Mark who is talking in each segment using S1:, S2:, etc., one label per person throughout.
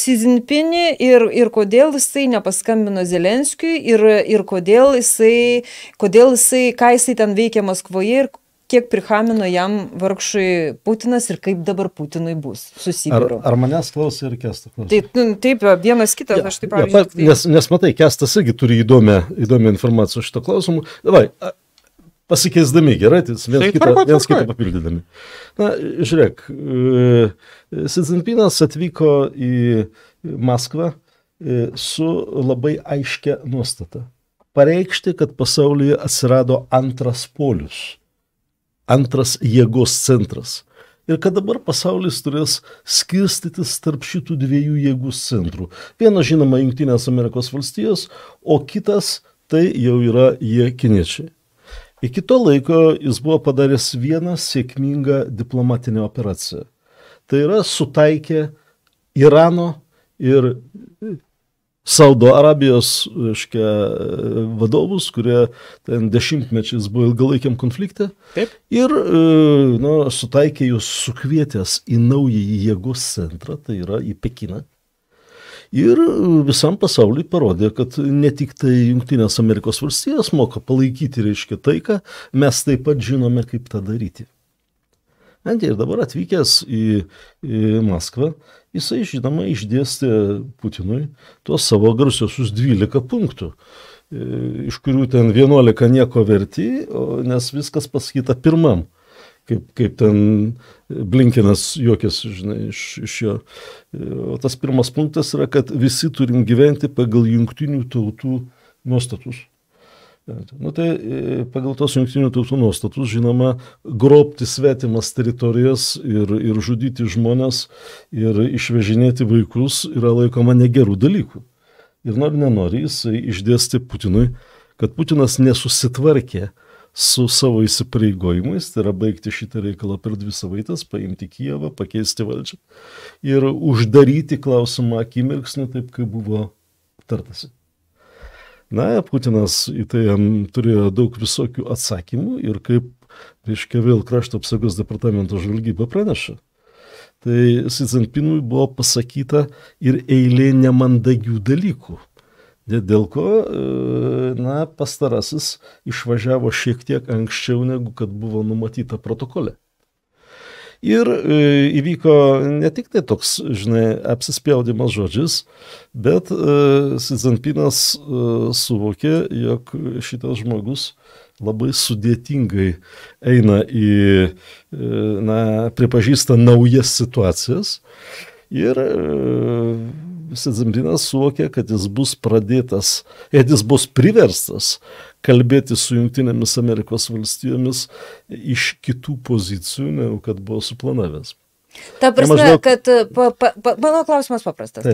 S1: Sizinpinį ir, ir kodėl jisai nepaskambino Zelenskijui ir, ir kodėl, jisai, kodėl jisai, ką jisai ten veikia Maskvoje ir kiek prihamino jam vargšui Putinas ir kaip dabar Putinui bus. Susibiru. Ar, ar manęs
S2: klausė ir kestas?
S1: Taip, nu, taip, vienas kitas, ja, aš taip pat. Ja,
S2: nes, nes matai, kestas irgi turi įdomią, įdomią informaciją šito klausimu. Davai, pasikeisdami, gerai, tai viens tai kitą, viens kitą papildydami. Na, žiūrėk, Sizinpinas e, atvyko į Maskvą e, su labai aiškia nuostata. Pareikšti, kad pasaulyje atsirado antras polius, antras jėgos centras. Ir kad dabar pasaulis turės skirstytis tarp šitų dviejų jėgų centrų. Vienas, žinoma, Junktinės Amerikos valstijos, o kitas tai jau yra jie kiniečiai. Iki to laiko jis buvo padaręs vieną sėkmingą diplomatinę operaciją. Tai yra sutaikė Irano ir Saudo Arabijos aiškia, vadovus, kurie ten dešimtmečiais buvo ilgalaikiam konflikte. Taip. Ir e, nu, sutaikė jūs sukvietęs į naująjį jėgos centrą, tai yra į Pekiną ir visam pasauliu parodė, kad ne tik tai Junktinės Amerikos valstijos moka palaikyti, reiškia, taiką, mes taip pat žinome, kaip tą daryti. Antė ir dabar atvykęs į, į Maskvą, jisai, žinoma, išdėstė Putinui tuos savo garsiosius 12 punktų, e, iš kurių ten 11 nieko verti, nes viskas pasakyta pirmam kaip, kaip ten Blinkinas juokės, žinai, iš, iš jo. O tas pirmas punktas yra, kad visi turim gyventi pagal jungtinių tautų nuostatus. Nu, tai e, pagal tos jungtinių tautų nuostatus, žinoma, grobti svetimas teritorijas ir, ir žudyti žmonės ir išvežinėti vaikus yra laikoma negerų dalykų. Ir nori nenori, jisai išdėstė Putinui, kad Putinas nesusitvarkė uh, su savo įsipareigojimais, tai yra baigti šitą reikalą per dvi savaitės, paimti Kijevą, pakeisti valdžią ir uždaryti klausimą akimirksniu taip, kaip buvo tartasi. Na, Putinas į tai turėjo daug visokių atsakymų ir kaip, reiškia, vėl krašto apsaugos departamento žvalgyba praneša, tai Sizinpinui buvo pasakyta ir eilė nemandagių dalykų Dėl ko, e, na, pastarasis išvažiavo šiek tiek anksčiau, negu kad buvo numatyta protokole. Ir e, įvyko ne tik tai toks, žinai, apsispjaudimas žodžiais, bet uh, e, Sizanpinas uh, suvokė, jog šitas žmogus labai sudėtingai eina į, na, pripažįsta naujas situacijas ir uh, Sidzimbinas suvokė, kad jis bus pradėtas, kad jis bus priverstas kalbėti su Junktinėmis Amerikos valstijomis iš kitų pozicijų, negu kad buvo suplanavęs.
S1: Ta tai prasme, maždaug... kad, pa, pa, pa, mano klausimas paprastas.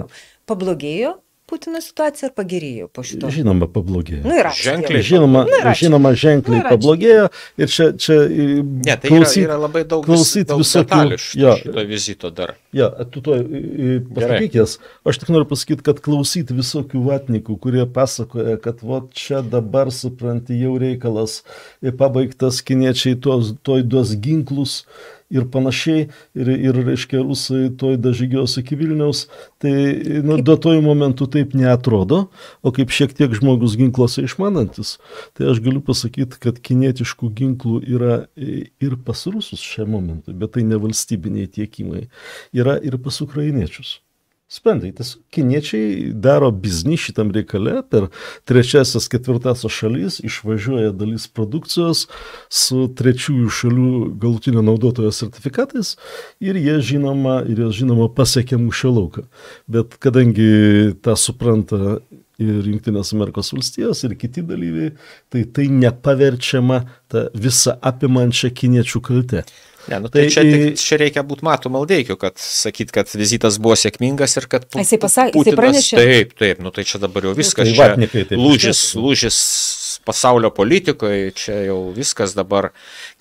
S1: Pablogėjo Putino situacija pagerėjo po šito? Žinoma, pablogėjo. Nu, yra, ženkliai. Žinoma, nu, yra, žinoma ženkliai nu, pablogėjo
S2: ir čia, čia ne, tai klausyt, yra, yra labai daug, klausyt daug visokių ja,
S1: šito vizito dar.
S2: Ja, tu to pasakykęs, aš tik noriu pasakyti, kad klausyt visokių vatnikų, kurie pasakoja, kad va čia dabar supranti jau reikalas pabaigtas, kiniečiai tuos, toj duos ginklus. Uh, ir panašiai, ir, ir reiškia, rusai toj dažygios iki Vilniaus, tai nu, duotojų momentų taip neatrodo, o kaip šiek tiek žmogus ginklose išmanantis, tai aš galiu pasakyti, kad kinietiškų ginklų yra e, ir pas rusus šiam momentui, bet tai ne valstybiniai tiekimai, yra ir pas ukrainiečius. Sprendai, tas kiniečiai daro biznį šitam reikale, per trečiasias, ketvirtasias šalis išvažiuoja dalis produkcijos su trečiųjų šalių galutinio naudotojo sertifikatais ir jie žinoma, ir jie žinoma pasiekia mūšio lauką. Bet kadangi tą supranta ir Junktinės Amerikos valstijos, ir kiti dalyviai, tai tai nepaverčiama tą visą apimančią kiniečių kaltę. Ne, nu tai, tai čia, tik,
S1: čia reikia būti matų maldeikiu, kad sakyt, kad vizitas buvo sėkmingas ir kad pu, jisai pasakė, jisai pranešė. Taip, taip, nu tai čia dabar jau nu, viskas. Tai vatnikai, taip, lūžis, lūžis pasaulio politikoje, čia jau viskas dabar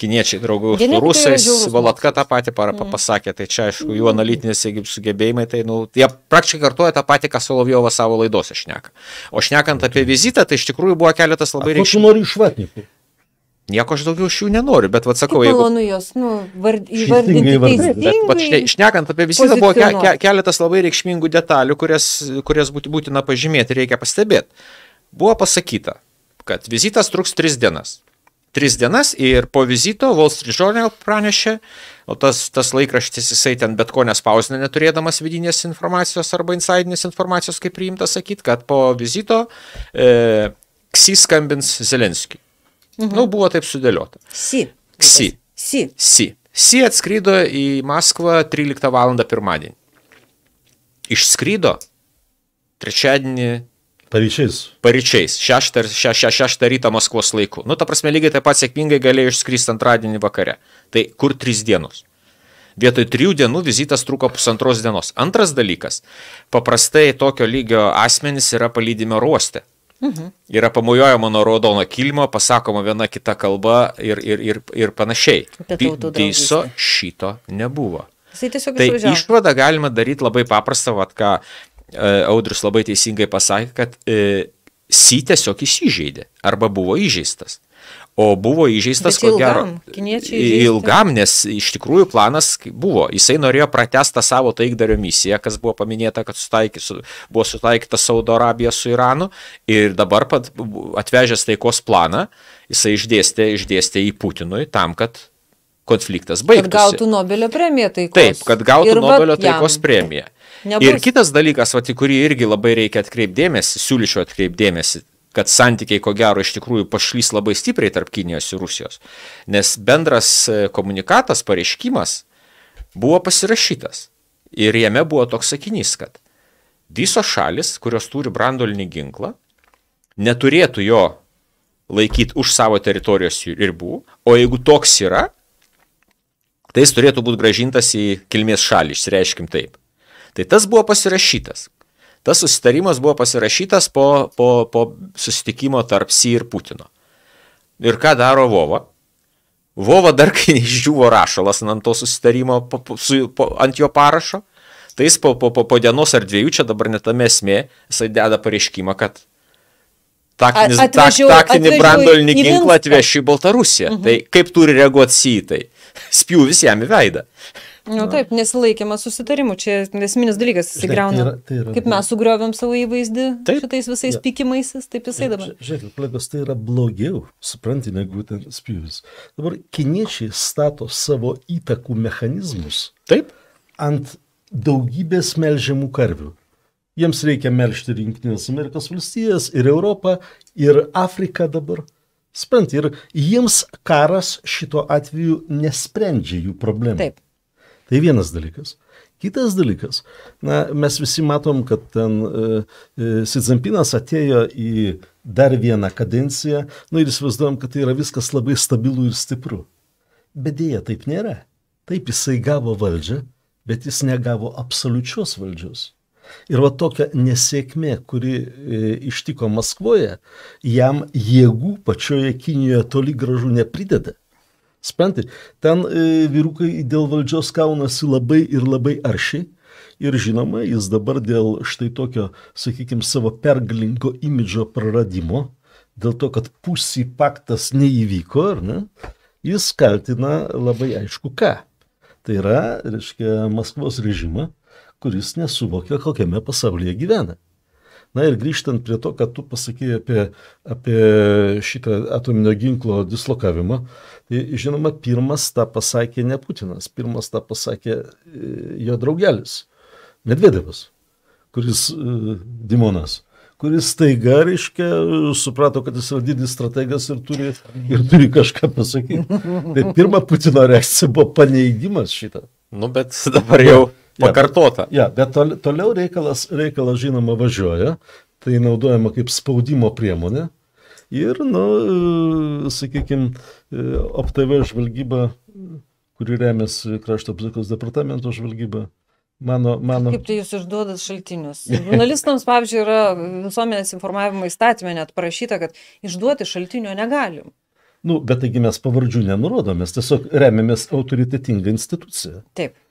S1: kiniečiai draugų su rusais, Valatka tą patį parą mm. pasakė, tai čia aišku, jų mhm. analitinis sugebėjimai, tai nu, jie praktiškai kartuoja tą patį, ką Solovjova savo laidose šneka. O šnekant apie vizitą, tai iš tikrųjų buvo keletas labai reikšmingų.
S2: Aš noriu išvatnikų.
S1: Nieko aš daugiau iš jų nenoriu, bet atsakau, jeigu... Malonu jos, nu, vard, įvardinti teisingai. Bet štai, šnekant apie visi, buvo ke, ke, keletas labai reikšmingų detalių, kurias, kurias būtina pažymėti, reikia pastebėti. Buvo pasakyta, kad vizitas truks tris dienas. Tris dienas ir po vizito Wall Street Journal pranešė, o tas, tas laikraštis jisai ten bet ko nespausina, neturėdamas vidinės informacijos arba insidinės informacijos, kaip priimta sakyti, kad po vizito e, Ksi skambins Zelenskiui. Mhm. Nu, buvo taip sudėliota. Si. Si. Si. Si. Si atskrido į Maskvą 13 val. pirmadienį. Išskrido trečiadienį Paryčiais. Paryčiais. 6 ryto Maskvos laiku. Nu, ta prasme, lygiai taip pat sėkmingai galėjo išskristi antradienį vakare. Tai kur 3 dienos? Vietoj trijų dienų vizitas truko pusantros dienos. Antras dalykas. Paprastai tokio lygio asmenys yra palydimi ruoste. Mhm. Yra pamujuojama nuo raudono kilimo, pasakoma viena kita kalba ir, ir, ir, ir panašiai. Viso šito nebuvo. Jisai tiesiog tai išvadą galima daryti labai paprastą, vad ką e, Audrius labai teisingai pasakė, kad e, si tiesiog įsižeidė arba buvo įžeistas. O buvo įžeistas, ko gero, ilgam, nes iš tikrųjų planas buvo. Jisai norėjo pratestą savo taikdario misiją, kas buvo paminėta, kad sutaiky, su, buvo sutaikyta Saudo Arabija su Iranu ir dabar pat, atvežęs taikos planą, jisai išdėstė, išdėstė į Putinui tam, kad konfliktas baigtųsi. Kad gautų Nobelio premiją taikos. Taip, kad gautų ir Nobelio taikos jam. premiją. Nebus. Ir kitas dalykas, vat, į kurį irgi labai reikia atkreipdėmėsi, siūlyčiau atkreipdėmėsi, kad santykiai ko gero iš tikrųjų pašlys labai stipriai tarp Kinijos ir Rusijos, nes bendras e, komunikatas, pareiškimas buvo pasirašytas ir jame buvo toks sakinys, kad visos šalis, kurios turi brandolinį ginklą, neturėtų jo laikyti už savo teritorijos ribų, o jeigu toks yra, tai jis turėtų būti gražintas į kilmės šalį, išreiškim taip. Tai tas buvo pasirašytas. Tas susitarimas buvo pasirašytas po, po, po susitikimo tarp Sy ir Putino. Ir ką daro Vova? Vova dar kai išdžiuvo rašalas ant to susitarimo, po, po, su, po, ant jo parašo, tai jis po, po, po, po dienos ar dviejų, čia dabar netame esmė, jisai deda pareiškimą, kad taktinis, atvežiau, tak, taktinį atvežiau brandolinį ginklą atvešiu į Baltarusiją. Mhm. Tai kaip turi reaguoti Sy į tai? Spjūvis jam į veidą. Na nu, taip, nesilaikimas susitarimų, čia esminis dalykas, jis įgrauna. Tai yra, tai yra, kaip mes sugriovėm savo įvaizdį taip, šitais visais ja. pikimaisis, taip jisai dabar.
S2: Žiūrėkit, kolegos, tai yra blogiau, supranti, negu ten spyvis. Dabar kiniečiai stato savo įtakų mechanizmus taip? ant daugybės melžiamų karvių. Jiems reikia melžti Rinktinės Amerikos valstijas ir Europą ir Afriką dabar. Sprant, ir jiems karas šito atveju nesprendžia jų problemų. Taip. Tai vienas dalykas. Kitas dalykas, na, mes visi matom, kad ten e, e Sidzampinas atėjo į dar vieną kadenciją, nu ir įsivaizduojam, kad tai yra viskas labai stabilu ir stipru. Bet dėja, taip nėra. Taip jisai gavo valdžią, bet jis negavo absoliučios valdžios. Ir va tokia nesėkmė, kuri e, ištiko Maskvoje, jam jėgų pačioje Kinijoje toli gražu neprideda. Spentai, ten e, vyrukai dėl valdžios kaunasi labai ir labai aršiai. Ir žinoma, jis dabar dėl štai tokio, sakykime, savo perglinko imidžo praradimo, dėl to, kad pusį paktas neįvyko, ar ne, jis kaltina labai aišku ką. Tai yra, reiškia, Maskvos režimą, kuris nesuvokia, kokiame pasaulyje gyvena. Na ir grįžtant prie to, kad tu pasakėjai apie, apie šitą atominio ginklo dislokavimą, tai žinoma, pirmas tą pasakė ne Putinas, pirmas tą pasakė e, jo draugelis Medvedevas, kuris e, Dimonas kuris staiga, reiškia, suprato, kad jis yra didis strategas ir turi, ir turi kažką pasakyti. Tai pirma Putino reakcija buvo paneigimas šitą. Nu, bet dabar jau Pakartota. Ja, ja bet tol, toliau reikalas, reikalas, žinoma, važiuoja, tai naudojama kaip spaudimo priemonė. Ir, nu, e, sakykime, OPTV žvalgyba, kuri remiasi krašto apsaugos departamento žvalgyba, Mano, mano... Kaip
S1: tai jūs išduodat šaltinius? Žurnalistams, pavyzdžiui, yra visuomenės informavimo įstatymė net parašyta, kad išduoti šaltinio negalim.
S2: Na, nu, bet taigi mes pavardžių nenurodom, mes tiesiog remiamės autoritetingą instituciją.
S1: Taip.